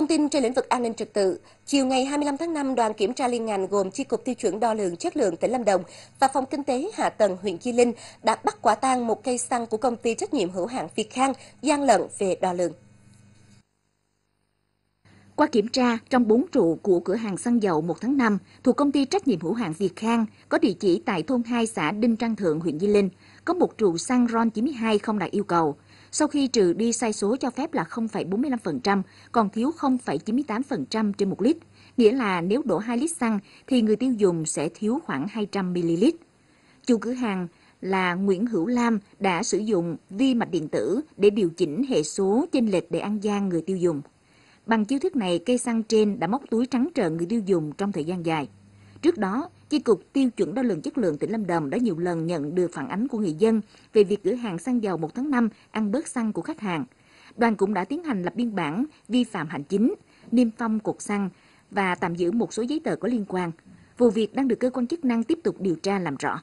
Thông tin trên lĩnh vực an ninh trật tự, chiều ngày 25 tháng 5, đoàn kiểm tra liên ngành gồm Chi cục Tiêu chuẩn đo lường chất lượng tỉnh Lâm Đồng và Phòng Kinh tế Hạ tầng huyện Chi Linh đã bắt quả tang một cây xăng của công ty trách nhiệm hữu hạn Việt Khang gian lận về đo lường. Qua kiểm tra, trong 4 trụ của cửa hàng xăng dầu 1 tháng 5 thuộc công ty trách nhiệm hữu hạn Việt Khang có địa chỉ tại thôn 2 xã Đinh Trang Thượng, huyện Di Linh, có một trụ xăng RON 92 không đạt yêu cầu. Sau khi trừ đi sai số cho phép là 0,45%, còn thiếu 0,98% trên 1 lít. Nghĩa là nếu đổ 2 lít xăng thì người tiêu dùng sẽ thiếu khoảng 200ml. Chủ cửa hàng là Nguyễn Hữu Lam đã sử dụng vi mạch điện tử để điều chỉnh hệ số chênh lệch để ăn gian người tiêu dùng. Bằng chiêu thức này, cây xăng trên đã móc túi trắng trợn người tiêu dùng trong thời gian dài. Trước đó, Chi cục tiêu chuẩn đo lường chất lượng tỉnh Lâm Đồng đã nhiều lần nhận được phản ánh của người dân về việc cửa hàng xăng dầu 1 tháng 5 ăn bớt xăng của khách hàng. Đoàn cũng đã tiến hành lập biên bản vi phạm hành chính, niêm phong cột xăng và tạm giữ một số giấy tờ có liên quan. Vụ việc đang được cơ quan chức năng tiếp tục điều tra làm rõ.